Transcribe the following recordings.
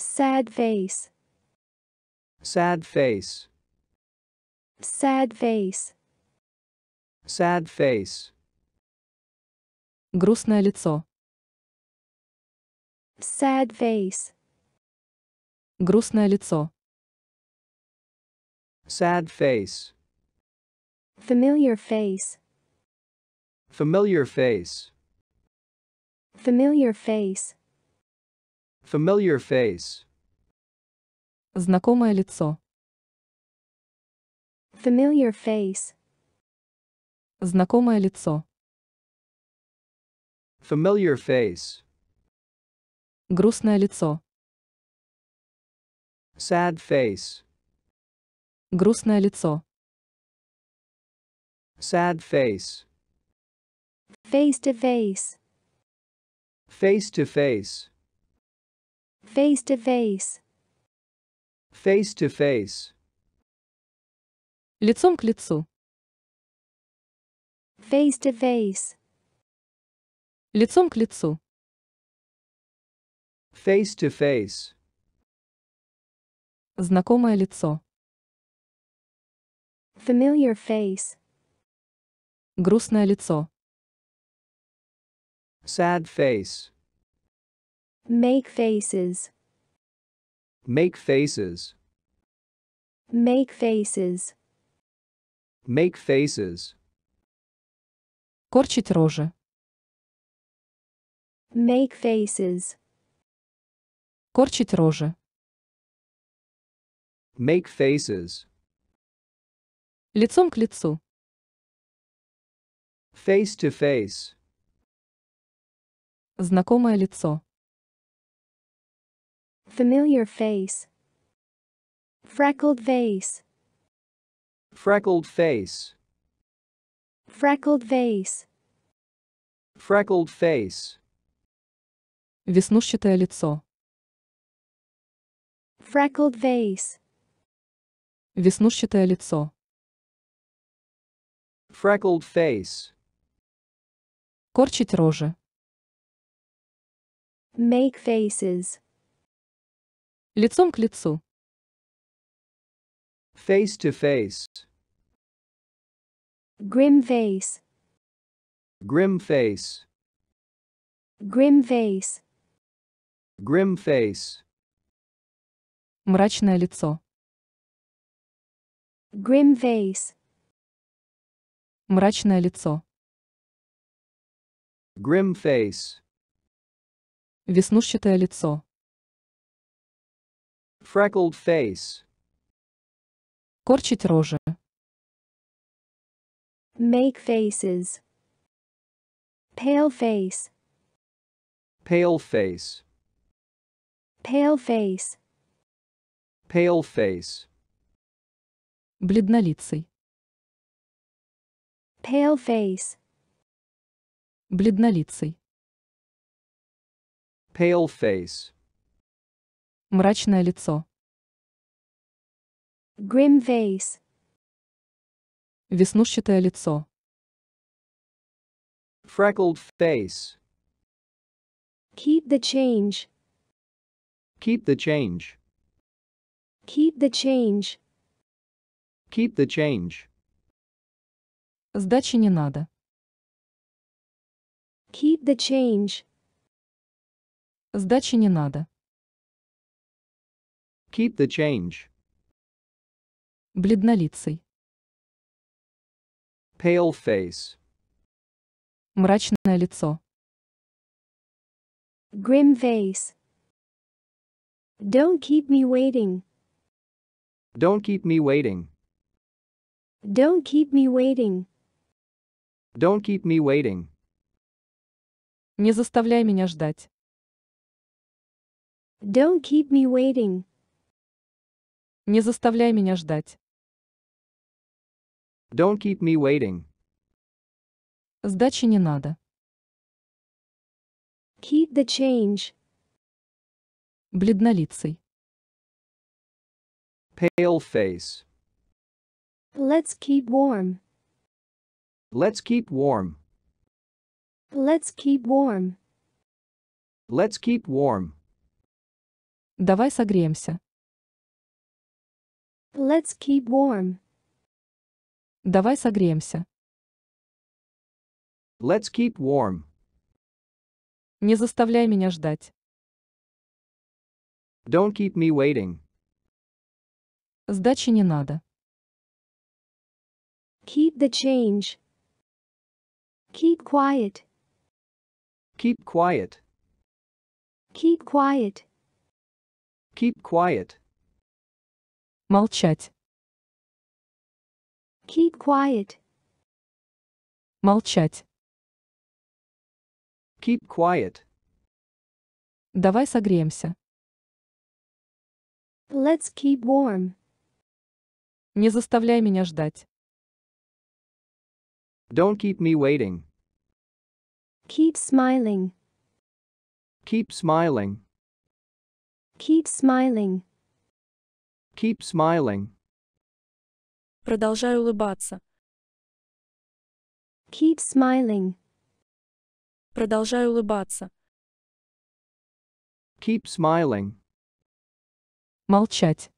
sad face sad face sad face sad face грустное лицо sad face грустное лицо sad face familiar face familiar face familiar face Familiar face. Знакомое лицо. Familiar face. Знакомое лицо. Familiar face. Грустное лицо. Sad face. Грустное лицо. Sad face. Face to face. Face to face. Face to face. Face to face. Лицом к лицу. Face to face. Лицом к лицу. Face to face. Знакомое лицо. Familiar face. Грустное лицо. Sad face. Make faces. Make faces. Make faces. Make faces. Корчить рожи. Make faces. Корчить рожи. Make faces. Лицом к лицу. Face to face. Знакомое лицо. Familiar face. Freckled face. Freckled face. Freckled face. Freckled face. Веснушчатое лицо. Freckled face. Веснушчатое лицо. Freckled face. Корчить рожи. Make faces. Лицом к лицу. Face to face. Grim face. Grim face. Grim face. Grim face. Мрачное лицо. Grim face. Мрачное лицо. Grim face. Веснушчатое лицо. Freckled face. Корчить рожи. Make faces. Pale face. Pale face. Pale face. Pale face. Бледнолицый. Pale face. Бледнолицый. Pale face. Мрачное лицо. Grim face. Веснушчатое лицо. Freckled face. Keep the change. Keep the change. Keep the change. Keep the change. Сдачи не надо. Keep the change. Сдачи не надо. Keep the change. Бледнолицый. Pale face. Мрачное лицо. Grim face. Don't keep me waiting. Don't keep me waiting. Don't keep me waiting. Don't keep me waiting. Не заставляй меня ждать. Don't keep me waiting. Не заставляй меня ждать. Don't keep me waiting. Сдачи не надо. Keep the change. Бледнолицый. Pale face. Let's keep warm. Let's keep warm. Let's keep warm. Let's keep warm. Давай согреемся. Let's keep warm. Давай согреемся. Let's keep warm. Не заставляй меня ждать. Don't keep me waiting. Сдачи не надо. Keep the change. Keep quiet. Keep quiet. Keep quiet. Keep quiet. Молчать. Keep quiet. Молчать. Keep quiet. Давай согреемся. Let's keep warm. Не заставляй меня ждать. Don't keep me waiting. Keep smiling. Keep smiling. Keep smiling. Keep smiling. Продолжай улыбаться. Keep smiling. Продолжай улыбаться. Keep smiling. Молчать.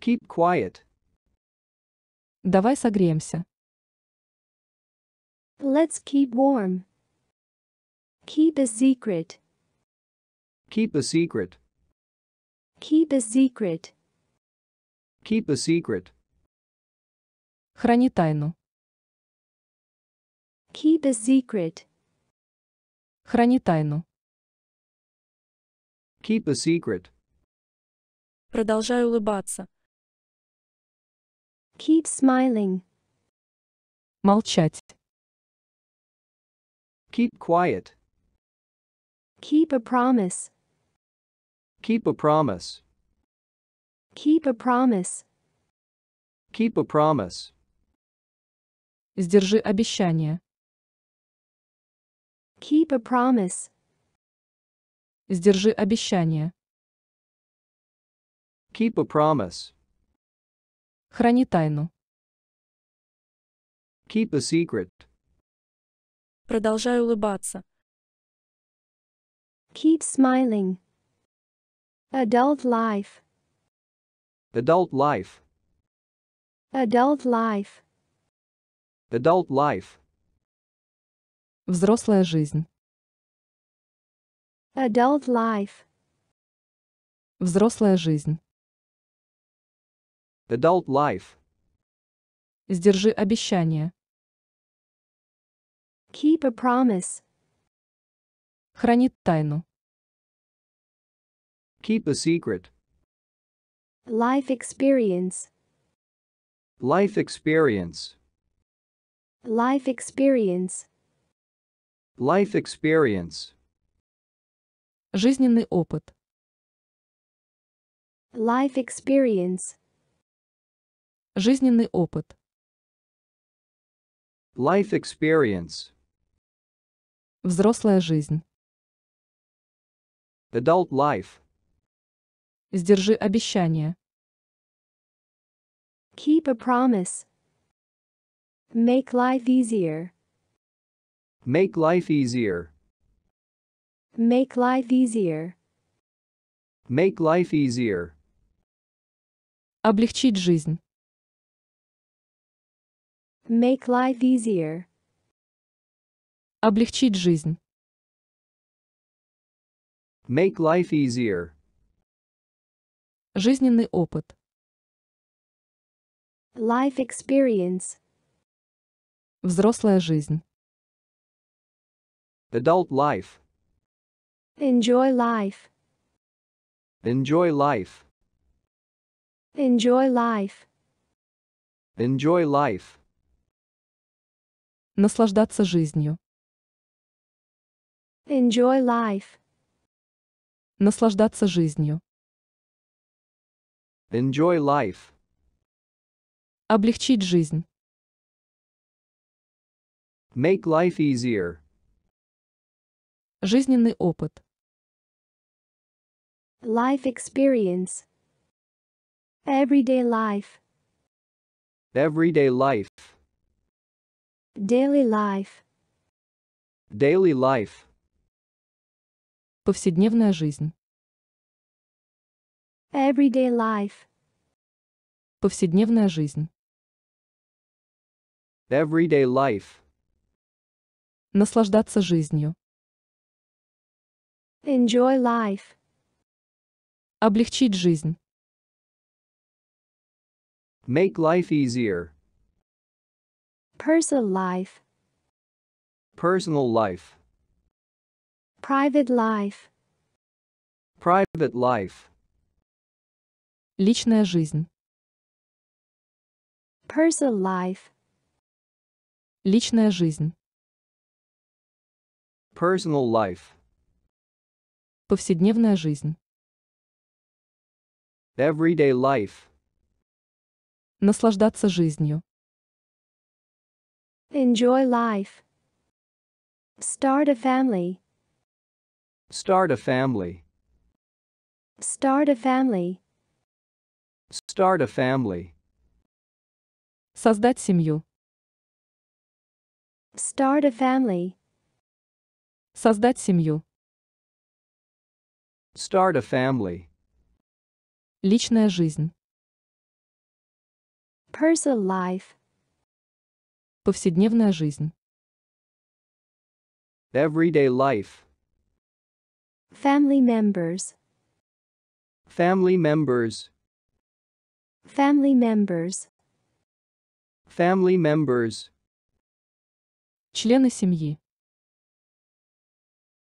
Keep quiet. Давай согреемся. Let's keep warm. Keep a secret. Keep a secret. Keep a secret. Keep a secret. Храни тайну. Keep a secret. Храни тайну. Keep a secret. Продолжай улыбаться. Keep smiling. Молчать. Keep quiet. Keep a promise. Keep a promise. Keep a promise. Keep a promise. Сдержи обещание. Keep a promise. Сдержи обещание. Keep a promise. Храни тайну. Keep a secret. Продолжай улыбаться. Keep smiling. Adult life. Adult life. Adult life. Adult life. Взрослая жизнь. Adult life. Взрослая жизнь. Adult life. Сдержи обещание. Keep a promise. Хранит тайну. Keep a secret. Life experience. Life experience. Life experience. Life experience. Жизненный опыт. Life experience. Жизненный опыт. Life experience. Взрослая жизнь. Adult life. Сдержи обещание. Keep a promise. Make life easier. Make life easier. Make life easier. Make life easier. Облегчить жизнь. Make life easier. Облегчить жизнь. Make life easier. Жизненный опыт. Life experience. Взрослая жизнь. Adult life. Enjoy life. Enjoy life. Enjoy life. Enjoy life. Наслаждаться жизнью. Enjoy life. Наслаждаться жизнью. Enjoy life. Облегчить жизнь. Make life easier. Жизненный опыт. Life experience. Everyday life. Everyday life. Daily life. Daily life. Повседневная жизнь. Everyday life. Повседневная жизнь. Everyday life. Наслаждаться жизнью. Enjoy life. Облегчить жизнь. Make life easier. Personal life. Personal life. Private life. Private life. Личная жизнь. Personal life. Личная жизнь. Personal life. Повседневная жизнь. Everyday life. Наслаждаться жизнью. Enjoy life. Start a family. Start a family. Start a family. Start a family. Создать семью. Start a family. Создать семью. Start a family. Личная жизнь. Personal life. Повседневная жизнь. Everyday life. Family members. Family members. Family members. Family members. Члены семьи.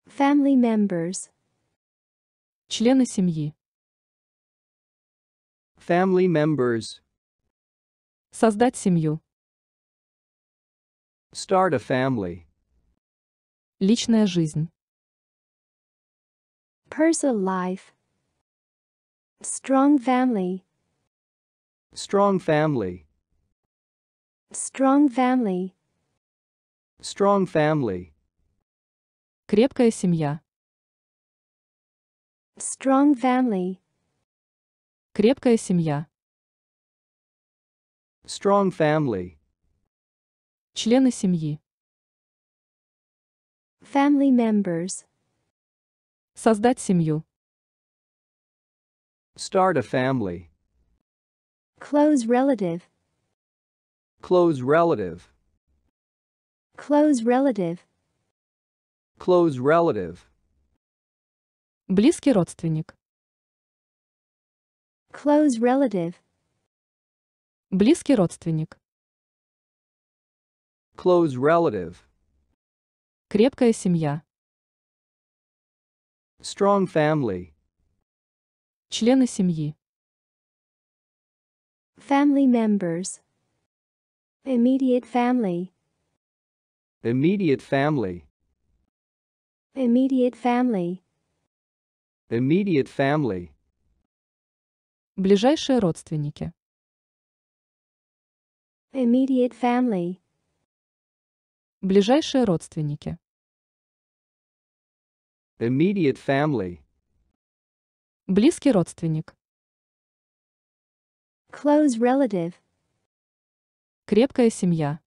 Family members. Члены семьи. Family members. Создать семью. Start a family. Личная жизнь. Personal life. Strong family. Strong family. Strong family. Strong family. Крепкая семья. Strong family. Крепкая семья. Strong family. Члены семьи. Family members. Создать семью. Start a family. Close relative. Close relative. Close relative. Close relative. Близкий родственник. Close relative. Близкий родственник. Close relative. Крепкая семья. Strong family. Члены семьи. Family members. Immediate family. Immediate family. Immediate family. Immediate family. Ближайшие родственники. Immediate family. Ближайшие родственники. Immediate family. Близкий родственник. Close relative. Крепкая семья.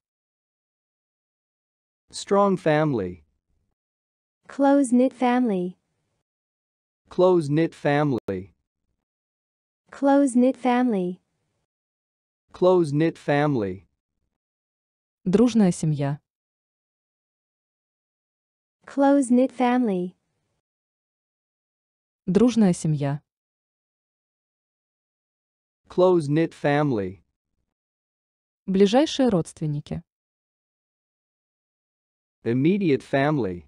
Strong family. Close-knit family. Close-knit family. Close-knit family. Close-knit family. Дружная семья. Close-knit family. Дружная семья. Close-knit family. Ближайшие родственники. Immediate family.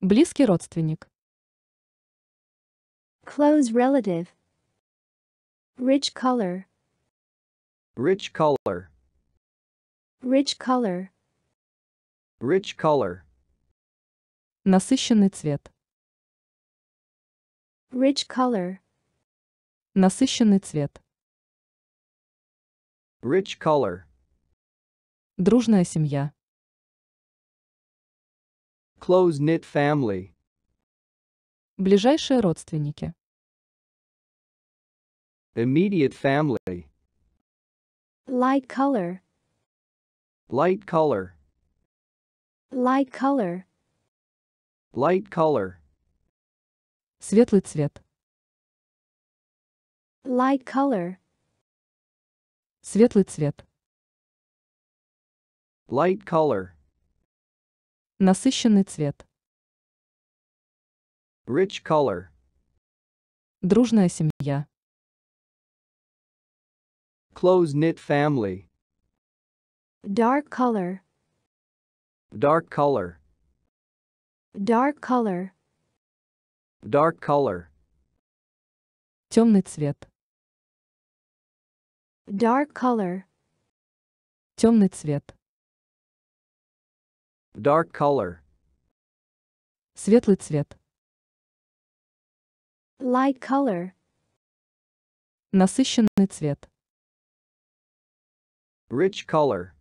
Близкий родственник. Close relative. Rich color. Rich color. Rich color. Rich color. Насыщенный цвет. Rich color. Насыщенный цвет. Rich color. Дружная семья. Close-knit family. Ближайшие родственники. Immediate family. Light color. Light color. Light color. Light color. Светлый цвет. Light color. Светлый цвет. Light color. Насыщенный цвет. Rich color. Дружная семья. Close-knit family. Dark color. Dark color. Dark color. Dark color. Темный цвет. Dark color. Темный цвет. Dark color. Светлый цвет. Light color. Насыщенный цвет. Rich color.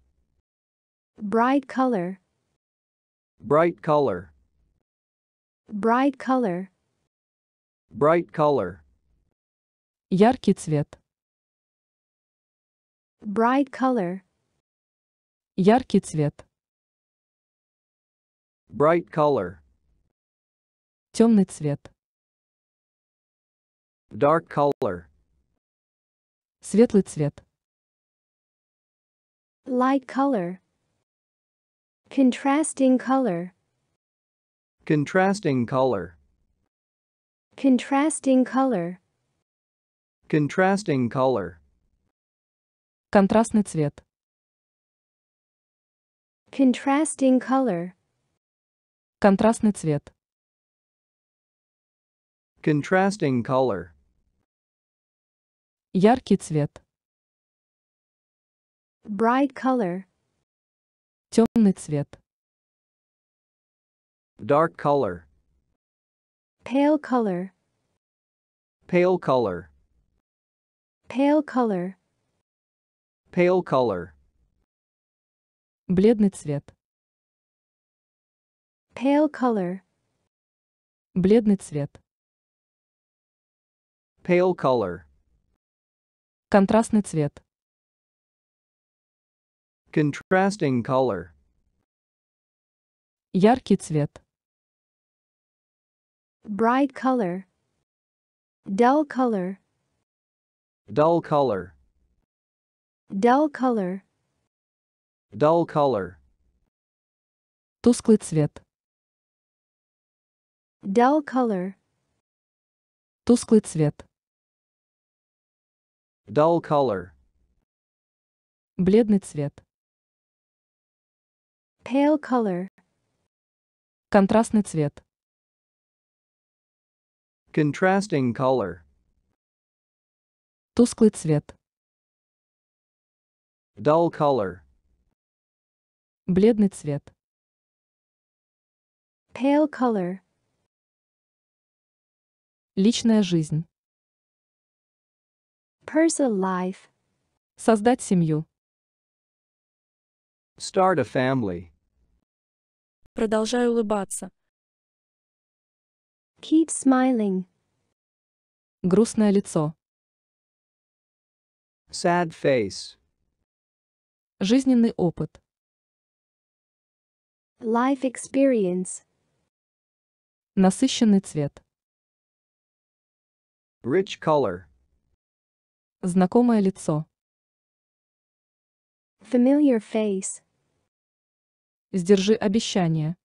Bright color. Bright color. Bright color. Bright color. Яркий цвет. Bright color. Яркий цвет. Bright color. Темный цвет. Dark color. Светлый цвет. Light color. Contrasting color. Contrasting color. Contrasting color. Contrasting color. Контрастный цвет. Contrasting color. Контрастный цвет. Contrasting color. Яркий цвет. Bright color. Темный цвет. Dark color. Pale color. Pale color. Pale color. Pale color. Бледный цвет. Pale color. Бледный цвет. Pale color. Контрастный цвет. Contrasting color. Яркий цвет. Bright color. Dull color. Dull color. Dull color. Dull color. Тусклый цвет. Dull color. Тусклый цвет. Dull color. Бледный цвет. Pale color. Контрастный цвет. Contrasting color. Тусклый цвет. Dull color. Бледный цвет. Pale color. Личная жизнь. Personal life. Создать семью. Start a family. Продолжай улыбаться. Keep smiling. Грустное лицо. Sad face. Жизненный опыт. Life experience. Насыщенный цвет. Rich color. Знакомое лицо. Familiar face. Сдержи обещание.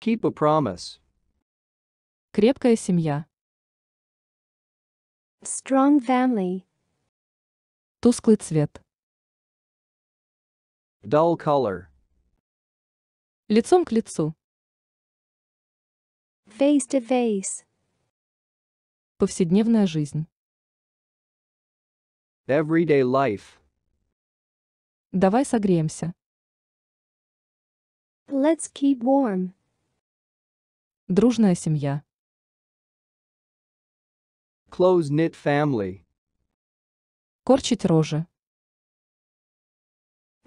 Keep a promise. Крепкая семья. Strong family. Тусклый цвет. Dull color. Лицом к лицу. Face to face. Повседневная жизнь. Everyday life. Давай согреемся. Let's keep warm. Дружная семья. Close-knit family. Корчить рожи.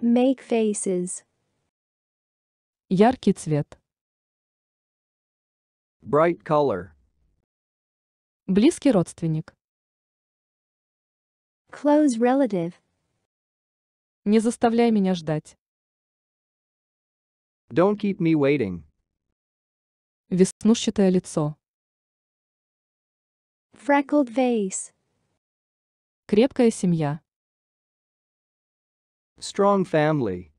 Make faces. Яркий цвет. Bright color. Близкий родственник. Close relative. Не заставляй меня ждать. Don't keep me waiting. Веснушчатое лицо. Freckled face. Крепкая семья. Strong family.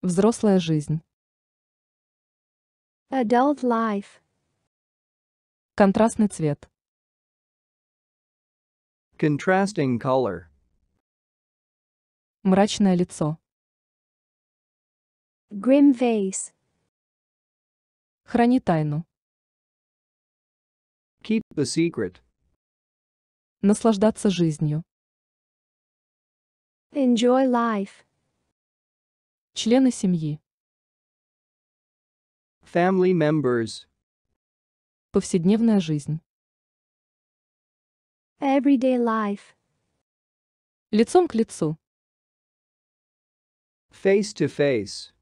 Взрослая жизнь. Adult life. Контрастный цвет. Contrasting color. Мрачное лицо. Grim face. Храни тайну. Keep the secret. Наслаждаться жизнью. Enjoy life. Члены семьи. Family members. Повседневная жизнь. Everyday life. Лицом к лицу. Face to face.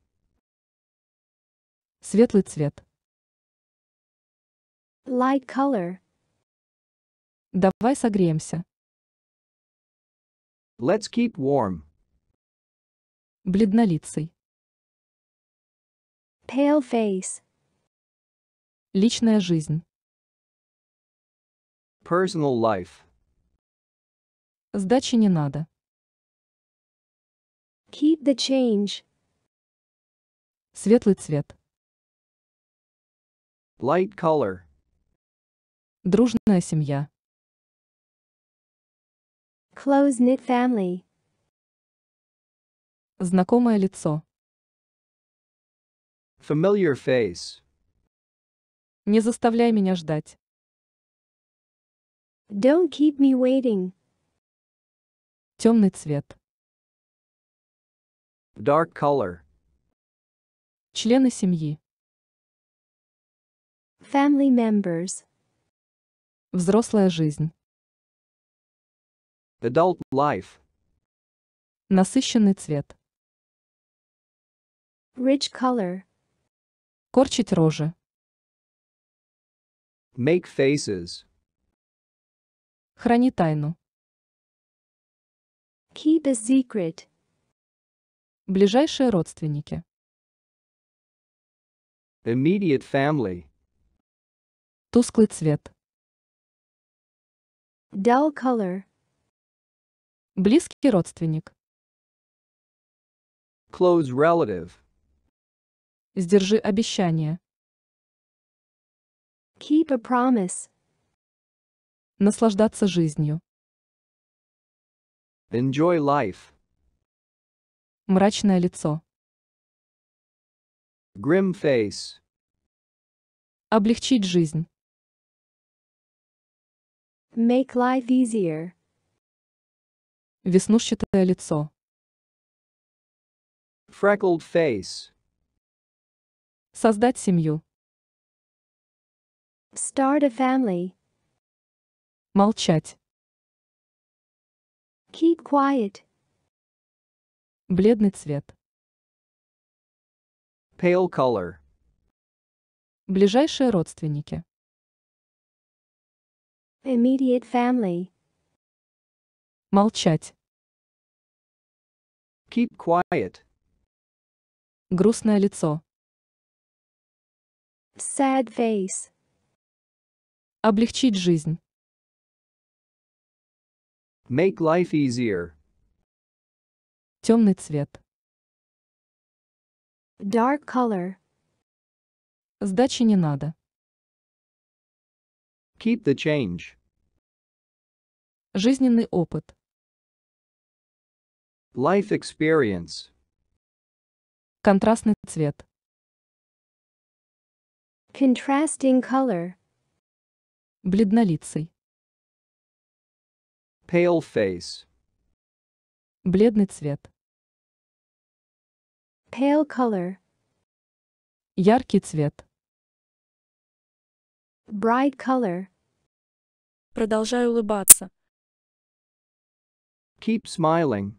Светлый цвет. Light color. Давай согреемся. Let's keep warm. Бледнолицый. Pale face. Личная жизнь. Personal life. Сдачи не надо. Keep the change. Светлый цвет. Light color. Дружная семья. Close knit family. Знакомое лицо. Familiar face. Не заставляй меня ждать. Don't keep me waiting. Темный цвет. Dark color. Члены семьи. Family members. Взрослая жизнь. Adult life. Насыщенный цвет. Rich color. Корчить рожи. Make faces. Храни тайну. Keep a secret. Ближайшие родственники. Immediate family. Тусклый цвет. Dull color. Близкий родственник. Close relative. Сдержи обещание. Keep a promise. Наслаждаться жизнью. Enjoy life. Мрачное лицо. Grim face. Облегчить жизнь. Make life easier. Веснушчатое лицо. Freckled face. Создать семью. Start a family. Молчать. Keep quiet. Бледный цвет. Pale color. Ближайшие родственники. Immediate family. Молчать. Keep quiet. Грустное лицо. Sad face. Облегчить жизнь. Make life easier. Темный цвет. Dark color. Сдачи не надо. Keep the change. Жизненный опыт. Life experience. Контрастный цвет. Contrasting color. Бледнолицый. Pale face. Бледный цвет. Pale color. Яркий цвет. Bright color. Продолжай улыбаться. Keep smiling.